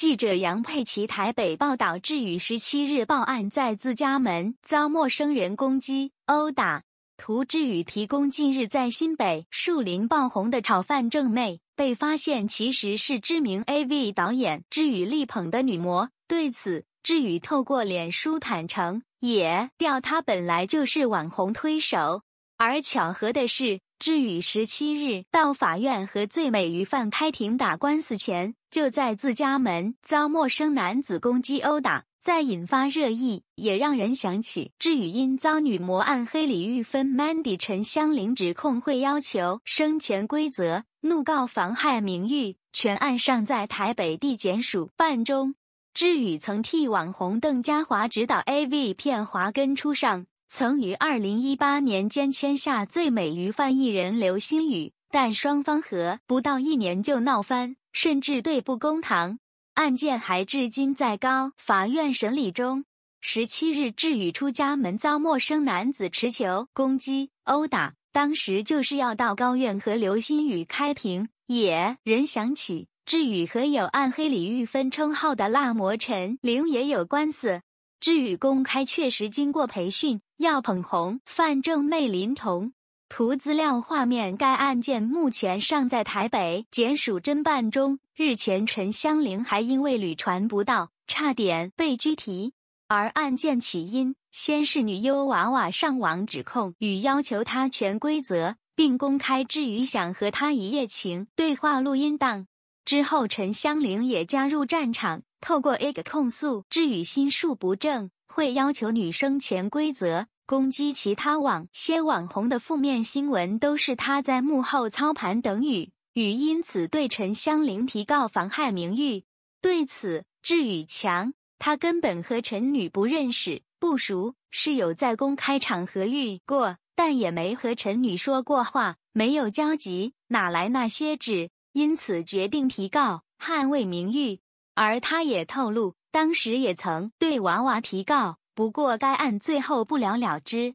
记者杨佩琪台北报道，志宇十七日报案，在自家门遭陌生人攻击殴打。图志宇提供近日在新北树林爆红的炒饭正妹，被发现其实是知名 AV 导演志宇力捧的女模。对此，志宇透过脸书坦诚，也调她本来就是网红推手。而巧合的是。志宇十七日到法院和最美鱼贩开庭打官司前，就在自家门遭陌生男子攻击殴打，再引发热议，也让人想起志宇因遭女模暗黑李玉芬、Mandy 陈香玲指控会要求生前规则，怒告妨害名誉。全案尚在台北地检署办中。志宇曾替网红邓家华指导 AV 片，华根出上。曾于二零一八年间签下最美鱼贩艺人刘星宇，但双方和不到一年就闹翻，甚至对簿公堂，案件还至今在高法院审理中。十七日，志宇出家门遭陌生男子持球攻击殴打，当时就是要到高院和刘星宇开庭。也人想起志宇和有“暗黑李玉芬”称号的辣魔陈玲也有官司。至于公开确实经过培训要捧红范正妹林童图资料画面，该案件目前尚在台北检署侦办中。日前陈香玲还因为屡传不到，差点被拘提。而案件起因先是女优娃娃上网指控与要求她潜规则，并公开至于想和她一夜情对话录音档，之后陈香玲也加入战场。透过 egg 控诉，志宇心术不正，会要求女生潜规则，攻击其他网些网红的负面新闻都是他在幕后操盘。等语语，因此对陈香玲提告妨害名誉。对此，志宇强，他根本和陈女不认识，不熟，是有在公开场合遇过，但也没和陈女说过话，没有交集，哪来那些纸？因此决定提告，捍卫名誉。而他也透露，当时也曾对娃娃提告，不过该案最后不了了之。